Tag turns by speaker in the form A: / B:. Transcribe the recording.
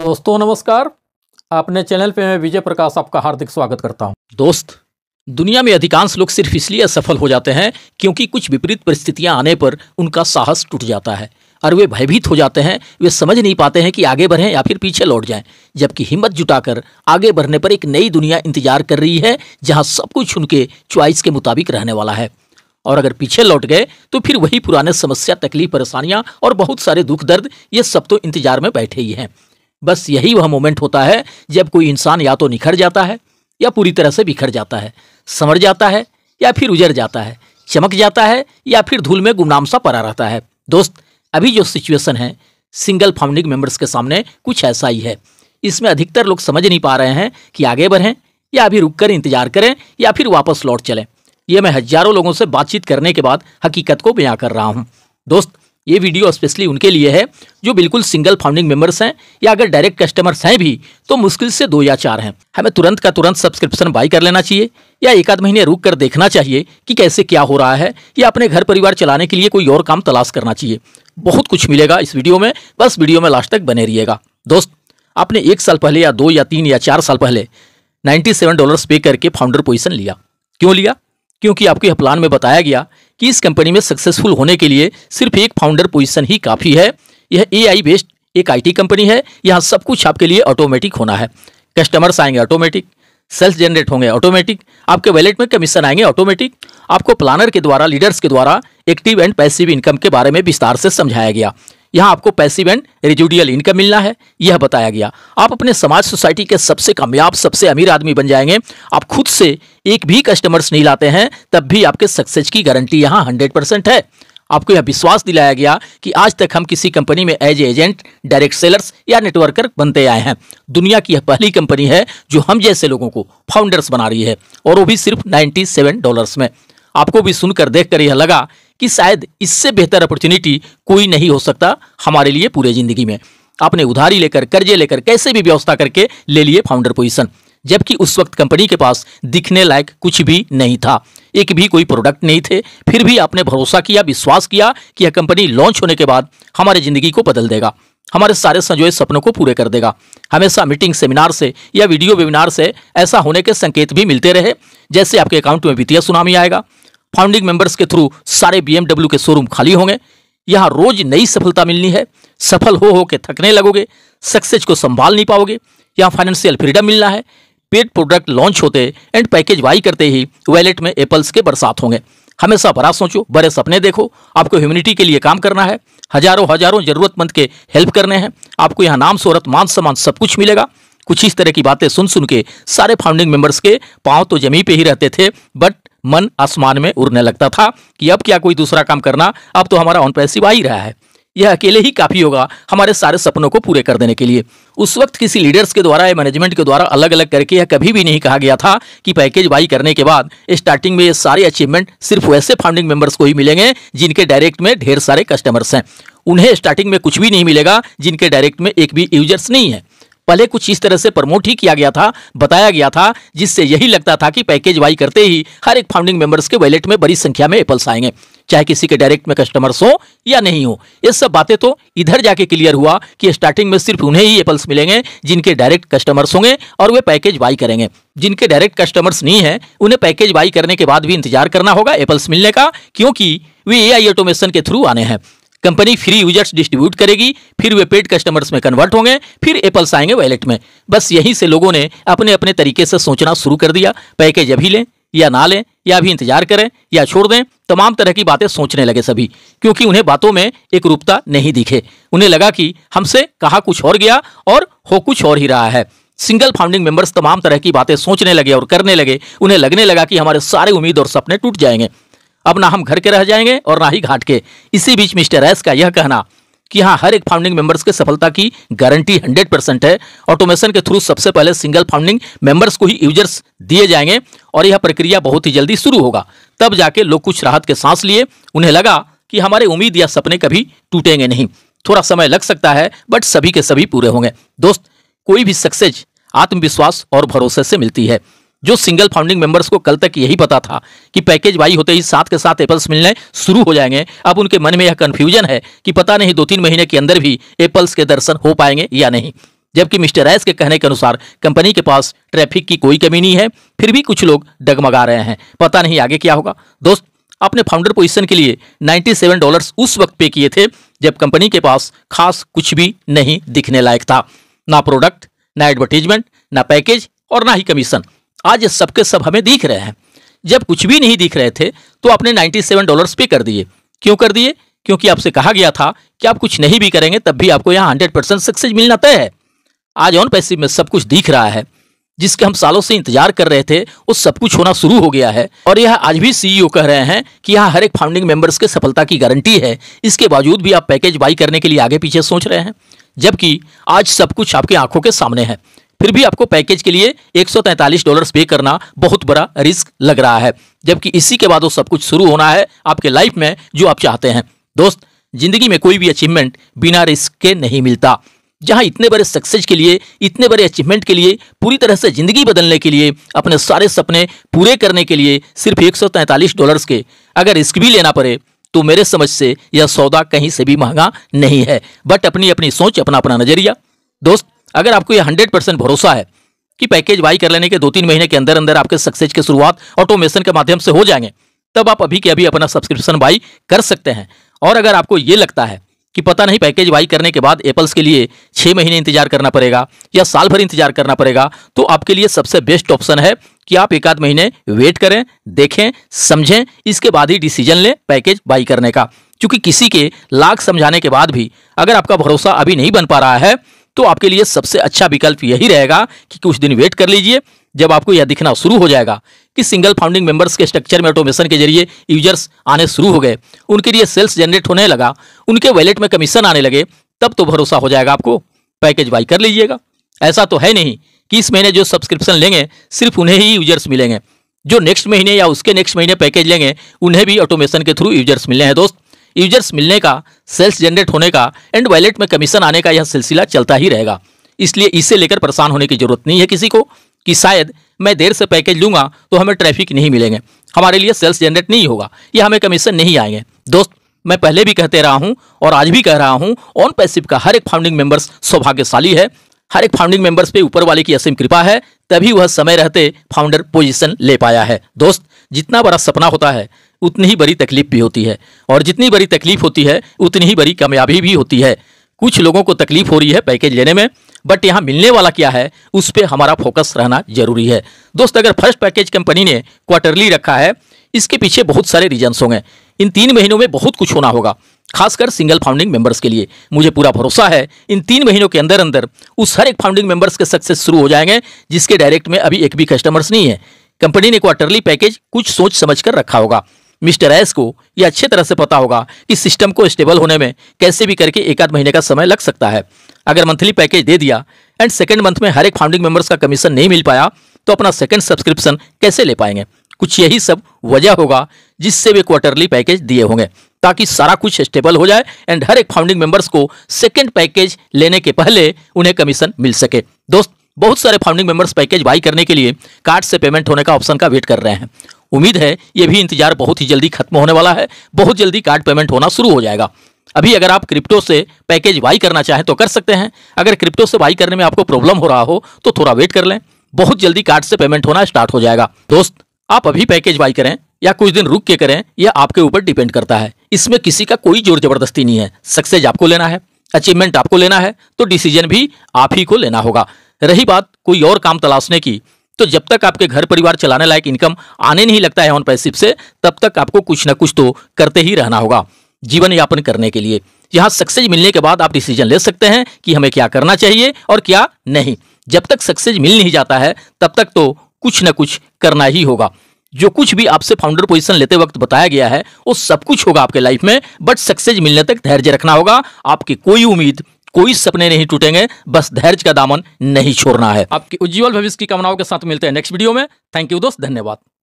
A: दोस्तों नमस्कार आपने चैनल पे मैं विजय प्रकाश आपका हार्दिक स्वागत करता हूं दोस्त दुनिया में अधिकांश लोग सिर्फ इसलिए असफल हो जाते हैं क्योंकि कुछ विपरीत परिस्थितियां आने पर उनका साहस टूट जाता है और वे भयभीत हो जाते हैं वे समझ नहीं पाते हैं कि आगे बढ़ें या फिर पीछे लौट जाएं जबकि हिम्मत जुटाकर आगे बढ़ने पर एक नई दुनिया इंतजार कर रही है जहां सब कुछ उनके च्वाइस के मुताबिक रहने वाला है और अगर पीछे लौट गए तो फिर वही पुराने समस्या तकलीफ परेशानियां और बहुत सारे दुख दर्द ये सब तो इंतजार में बैठे ही हैं बस यही वह मोमेंट होता है जब कोई इंसान या तो निखर जाता है या पूरी तरह से बिखर जाता है समर जाता है या फिर उजर जाता है चमक जाता है या फिर धूल में गुमनाम सा पड़ा रहता है दोस्त अभी जो सिचुएशन है सिंगल फाउंडिंग मेंबर्स के सामने कुछ ऐसा ही है इसमें अधिकतर लोग समझ नहीं पा रहे हैं कि आगे बढ़ें या अभी रुक कर इंतजार करें या फिर वापस लौट चलें यह मैं हजारों लोगों से बातचीत करने के बाद हकीकत को बयां कर रहा हूँ दोस्त ये वीडियो स्पेशली उनके लिए है जो बिल्कुल सिंगल फाउंडिंग मेंबर्स हैं या अगर डायरेक्ट कस्टमर्स हैं भी तो मुश्किल से दो या चार हैं हमें तुरंत का तुरंत सब्सक्रिप्शन बाई कर लेना चाहिए या एक आध महीने रुक कर देखना चाहिए कि कैसे क्या हो रहा है या अपने घर परिवार चलाने के लिए कोई और काम तलाश करना चाहिए बहुत कुछ मिलेगा इस वीडियो में बस वीडियो में लास्ट तक बने रहिएगा दोस्त आपने एक साल पहले या दो या तीन या चार साल पहले नाइन्टी डॉलर्स पे करके फाउंडर पोजीशन लिया क्यों लिया क्योंकि आपके प्लान में बताया गया कि इस कंपनी में सक्सेसफुल होने के लिए सिर्फ एक फाउंडर पोजीशन ही काफ़ी है यह एआई बेस्ड एक आईटी कंपनी है यहाँ सब कुछ आपके लिए ऑटोमेटिक होना है कस्टमर्स आएंगे ऑटोमेटिक सेल्स जनरेट होंगे ऑटोमेटिक आपके वैलेट में कमीशन आएंगे ऑटोमेटिक आपको प्लानर के द्वारा लीडर्स के द्वारा एक्टिव एंड पैसिव इनकम के बारे में विस्तार से समझाया गया यहाँ आपको पैसिव एंड रेजुडियल इनकम मिलना है यह बताया गया आप अपने समाज सोसाइटी के सबसे कामयाब सबसे अमीर आदमी बन जाएंगे आप खुद से एक भी कस्टमर्स नहीं लाते हैं तब भी आपके सक्सेस की गारंटी यहाँ हंड्रेड परसेंट है आपको यह विश्वास दिलाया गया कि आज तक हम किसी कंपनी में एज एजेंट डायरेक्ट सेलर्स या नेटवर्कर बनते आए हैं दुनिया की यह पहली कंपनी है जो हम जैसे लोगों को फाउंडर्स बना रही है और वो भी सिर्फ 97 डॉलर्स में आपको भी सुनकर देखकर यह लगा कि शायद इससे बेहतर अपॉर्चुनिटी कोई नहीं हो सकता हमारे लिए पूरे जिंदगी में आपने उधारी लेकर कर्जे लेकर कैसे भी व्यवस्था करके ले लिए फाउंडर पोजिशन जबकि उस वक्त कंपनी के पास दिखने लायक कुछ भी नहीं था एक भी कोई प्रोडक्ट नहीं थे फिर भी आपने भरोसा किया विश्वास किया कि यह कंपनी लॉन्च होने के बाद हमारे ज़िंदगी को बदल देगा हमारे सारे संजोए सपनों को पूरे कर देगा हमेशा मीटिंग सेमिनार से या वीडियो वेबिनार से ऐसा होने के संकेत भी मिलते रहे जैसे आपके अकाउंट में वित्तीय सुनामी आएगा फाउंडिंग मेंबर्स के थ्रू सारे बीएमडब्ल्यू के शोरूम खाली होंगे यहाँ रोज नई सफलता मिलनी है सफल हो हो के थकने लगोगे सक्सेस को संभाल नहीं पाओगे यहाँ फाइनेंशियल फ्रीडम मिलना है पेड प्रोडक्ट लॉन्च होते एंड पैकेज वाई करते ही वैलेट में एप्पल्स के बरसात होंगे हमेशा बड़ा सोचो बड़े सपने देखो आपको ह्यूमिनिटी के लिए काम करना है हजारों हजारों जरूरतमंद के हेल्प करने हैं आपको यहाँ नाम शोहरत मान सम्मान सब कुछ मिलेगा कुछ इस तरह की बातें सुन सुन के सारे फाउंडिंग मेंबर्स के पाँव तो जमी पे ही रहते थे बट मन आसमान में उड़ने लगता था कि अब क्या कोई दूसरा काम करना अब तो हमारा ऑन पैसिव आ ही रहा है यह अकेले ही काफी होगा हमारे सारे सपनों को पूरे कर देने के लिए उस वक्त किसी लीडर्स के द्वारा या मैनेजमेंट के द्वारा अलग अलग करके यह कभी भी नहीं कहा गया था कि पैकेज बाई करने के बाद स्टार्टिंग में ये सारे अचीवमेंट सिर्फ वैसे फाउंडिंग मेंबर्स को ही मिलेंगे जिनके डायरेक्ट में ढेर सारे कस्टमर्स हैं उन्हें स्टार्टिंग में कुछ भी नहीं मिलेगा जिनके डायरेक्ट में एक भी यूजर्स नहीं है पहले कुछ इस तरह से प्रमोट ही किया गया था बताया गया था जिससे यही लगता था कि पैकेज वाई करते ही हर एक फाउंडिंग मेंबर्स के वैलेट में बड़ी संख्या में एप्पल्स आएंगे चाहे किसी के डायरेक्ट में कस्टमर्स हो या नहीं हो ये सब बातें तो इधर जाके क्लियर हुआ कि स्टार्टिंग में सिर्फ उन्हें ही एप्पल्स मिलेंगे जिनके डायरेक्ट कस्टमर्स होंगे और वे पैकेज बाई करेंगे जिनके डायरेक्ट कस्टमर्स नहीं है उन्हें पैकेज बाई करने के बाद भी इंतजार करना होगा एप्पल्स मिलने का क्योंकि वे ए आई ऑटोमेशन के थ्रू आने हैं कंपनी फ्री यूजर्स डिस्ट्रीब्यूट करेगी फिर वे पेड कस्टमर्स में कन्वर्ट होंगे फिर एप्पल्स आएंगे वैलेट में बस यहीं से लोगों ने अपने अपने तरीके से सोचना शुरू कर दिया पैकेज अभी लें या ना लें या अभी इंतजार करें या छोड़ दें तमाम तरह की बातें सोचने लगे सभी क्योंकि उन्हें बातों में एक रूपता नहीं दिखे उन्हें लगा कि हमसे कहा कुछ और गया और हो कुछ और ही रहा है सिंगल फाउंडिंग मेंबर्स तमाम तरह की बातें सोचने लगे और करने लगे उन्हें लगने लगा कि हमारे सारे उम्मीद और सपने टूट जाएंगे अब ना हम घर के रह जाएंगे और ना ही घाट के इसी बीच मिस्टर एस का यह कहना कि हाँ हर एक फाउंडिंग मेंबर्स के सफलता की गारंटी 100 परसेंट है ऑटोमेशन के थ्रू सबसे पहले सिंगल फाउंडिंग मेंबर्स को ही यूजर्स दिए जाएंगे और यह प्रक्रिया बहुत ही जल्दी शुरू होगा तब जाके लोग कुछ राहत के सांस लिए उन्हें लगा कि हमारे उम्मीद या सपने कभी टूटेंगे नहीं थोड़ा समय लग सकता है बट सभी के सभी पूरे होंगे दोस्त कोई भी सक्सेस आत्मविश्वास और भरोसे से मिलती है जो सिंगल फाउंडिंग मेंबर्स को कल तक यही पता था कि पैकेज वाई होते ही साथ के साथ एप्पल्स मिलने शुरू हो जाएंगे अब उनके मन में यह कन्फ्यूजन है कि पता नहीं दो तीन महीने के अंदर भी एप्पल्स के दर्शन हो पाएंगे या नहीं जबकि मिस्टर एस के कहने के अनुसार कंपनी के पास ट्रैफिक की कोई कमी नहीं है फिर भी कुछ लोग डगमगा रहे हैं पता नहीं आगे क्या होगा दोस्त अपने फाउंडर पोजीशन के लिए 97 डॉलर्स उस वक्त पे किए थे जब कंपनी के पास खास कुछ भी नहीं दिखने लायक था ना प्रोडक्ट ना एडवर्टीजमेंट ना पैकेज और ना ही कमीशन आज सबके सब हमें दिख रहे हैं जब कुछ भी नहीं दिख रहे थे तो आपने 97 सेवन डॉलर्स पे कर दिए क्यों कर दिए क्योंकि आपसे कहा गया था कि आप कुछ नहीं भी करेंगे तब भी आपको यहाँ हंड्रेड परसेंट सक्सेस मिलना तय है आज ऑन पैसे में सब कुछ दिख रहा है जिसके हम सालों से इंतजार कर रहे थे वो सब कुछ होना शुरू हो गया है और यह आज भी सीईओ e कह रहे हैं कि यहाँ हर एक फाउंडिंग मेंबर्स के सफलता की गारंटी है इसके बावजूद भी आप पैकेज बाई करने के लिए आगे पीछे सोच रहे हैं जबकि आज सब कुछ आपके आंखों के सामने है फिर भी आपको पैकेज के लिए एक डॉलर्स पे करना बहुत बड़ा रिस्क लग रहा है जबकि इसी के बाद वो सब कुछ शुरू होना है आपके लाइफ में जो आप चाहते हैं दोस्त जिंदगी में कोई भी अचीवमेंट बिना रिस्क के नहीं मिलता जहां इतने बड़े सक्सेस के लिए इतने बड़े अचीवमेंट के लिए पूरी तरह से ज़िंदगी बदलने के लिए अपने सारे सपने पूरे करने के लिए सिर्फ एक डॉलर्स के अगर रिस्क भी लेना पड़े तो मेरे समझ से यह सौदा कहीं से भी महंगा नहीं है बट अपनी अपनी सोच अपना अपना नज़रिया दोस्त अगर आपको ये हंड्रेड परसेंट भरोसा है कि पैकेज बाई कर लेने के दो तीन महीने के अंदर अंदर आपके सक्सेस की शुरुआत ऑटोमेशन के माध्यम से हो जाएंगे तब आप अभी के अभी अपना सब्सक्रिप्शन बाई कर सकते हैं और अगर आपको ये लगता है कि पता नहीं पैकेज बाई करने के बाद एपल्स के लिए छः महीने इंतजार करना पड़ेगा या साल भर इंतजार करना पड़ेगा तो आपके लिए सबसे बेस्ट ऑप्शन है कि आप एक आध महीने वेट करें देखें समझें इसके बाद ही डिसीजन लें पैकेज बाई करने का क्योंकि किसी के लाख समझाने के बाद भी अगर आपका भरोसा अभी नहीं बन पा रहा है तो आपके लिए सबसे अच्छा विकल्प यही रहेगा कि कुछ दिन वेट कर लीजिए जब आपको यह दिखना शुरू हो जाएगा कि सिंगल फाउंडिंग मेंबर्स के स्ट्रक्चर में ऑटोमेशन के जरिए यूजर्स आने शुरू हो गए उनके लिए सेल्स जनरेट होने लगा उनके वैलेट में कमीशन आने लगे तब तो भरोसा हो जाएगा आपको पैकेज बाई कर लीजिएगा ऐसा तो है नहीं कि इस महीने जो सब्सक्रिप्शन लेंगे सिर्फ उन्हें ही यूजर्स मिलेंगे जो नेक्स्ट महीने या उसके नेक्स्ट महीने पैकेज लेंगे उन्हें भी ऑटोमेशन के थ्रू यूजर्स मिले हैं दोस्त यूजर्स मिलने का सेल्स जनरेट होने का एंड वैलेट में कमीशन आने का यह सिलसिला चलता ही रहेगा इसलिए इसे लेकर परेशान होने की जरूरत नहीं है किसी को कि शायद मैं देर से पैकेज लूंगा तो हमें ट्रैफिक नहीं मिलेंगे हमारे लिए सेल्स जनरेट नहीं होगा या हमें कमीशन नहीं आएंगे दोस्त मैं पहले भी कहते रहा हूँ और आज भी कह रहा हूँ ऑन पैसिव का हर एक फाउंडिंग मेंबर्स सौभाग्यशाली है हर एक फाउंडिंग मेंबर्स पे ऊपर वाले की असीम कृपा है तभी वह समय रहते फाउंडर पोजीशन ले पाया है दोस्त जितना बड़ा सपना होता है उतनी ही बड़ी तकलीफ भी होती है और जितनी बड़ी तकलीफ होती है उतनी ही बड़ी कामयाबी भी होती है कुछ लोगों को तकलीफ हो रही है पैकेज लेने में बट यहाँ मिलने वाला क्या है उस पर हमारा फोकस रहना जरूरी है दोस्त अगर फर्स्ट पैकेज कंपनी ने क्वार्टरली रखा है इसके पीछे बहुत सारे रीजन्स होंगे इन तीन महीनों में बहुत कुछ होना होगा खासकर सिंगल फाउंडिंग मेंबर्स के लिए मुझे पूरा भरोसा है इन तीन महीनों के अंदर अंदर उस हर एक फाउंडिंग मेंबर्स के सक्सेस शुरू हो जाएंगे जिसके डायरेक्ट में अभी एक भी कस्टमर्स नहीं है कंपनी ने क्वार्टरली पैकेज कुछ सोच समझ कर रखा होगा मिस्टर एस को यह अच्छे तरह से पता होगा कि सिस्टम को स्टेबल होने में कैसे भी करके एक आध महीने का समय लग सकता है अगर मंथली पैकेज दे दिया एंड सेकेंड मंथ में हर एक फाउंडिंग मेंबर्स का कमीशन नहीं मिल पाया तो अपना सेकेंड सब्सक्रिप्शन कैसे ले पाएंगे कुछ यही सब वजह होगा जिससे वे क्वार्टरली पैकेज दिए होंगे ताकि सारा कुछ स्टेबल हो जाए एंड हर एक फाउंडिंग मेंबर्स को सेकेंड पैकेज लेने के पहले उन्हें कमीशन मिल सके दोस्त बहुत सारे फाउंडिंग मेंबर्स पैकेज बाई करने के लिए कार्ड से पेमेंट होने का ऑप्शन का वेट कर रहे हैं उम्मीद है ये भी इंतजार बहुत ही जल्दी खत्म होने वाला है बहुत जल्दी कार्ड पेमेंट होना शुरू हो जाएगा अभी अगर आप क्रिप्टो से पैकेज बाई करना चाहें तो कर सकते हैं अगर क्रिप्टो से बाई करने में आपको प्रॉब्लम हो रहा हो तो थोड़ा वेट कर लें बहुत जल्दी कार्ड से पेमेंट होना स्टार्ट हो जाएगा दोस्त आप अभी पैकेज बाई करें या कुछ दिन रुक के करें यह आपके ऊपर डिपेंड करता है इसमें किसी का कोई जोर जबरदस्ती नहीं है सक्सेस आपको लेना है अचीवमेंट आपको लेना है तो डिसीजन भी आप ही को लेना होगा रही बात कोई और काम तलाशने की तो जब तक आपके घर परिवार चलाने लायक इनकम आने नहीं लगता है ऑन पैसिव से तब तक आपको कुछ ना कुछ तो करते ही रहना होगा जीवन यापन करने के लिए यहाँ सक्सेस मिलने के बाद आप डिसीजन ले सकते हैं कि हमें क्या करना चाहिए और क्या नहीं जब तक सक्सेस मिल नहीं जाता है तब तक तो कुछ ना कुछ करना ही होगा जो कुछ भी आपसे फाउंडर पोजीशन लेते वक्त बताया गया है वो सब कुछ होगा आपके लाइफ में बट सक्सेस मिलने तक धैर्य रखना होगा आपकी कोई उम्मीद कोई सपने नहीं टूटेंगे बस धैर्य का दामन नहीं छोड़ना है आपकी उज्जवल भविष्य की कामनाओं के साथ मिलते हैं नेक्स्ट वीडियो में थैंक यू दोस्त धन्यवाद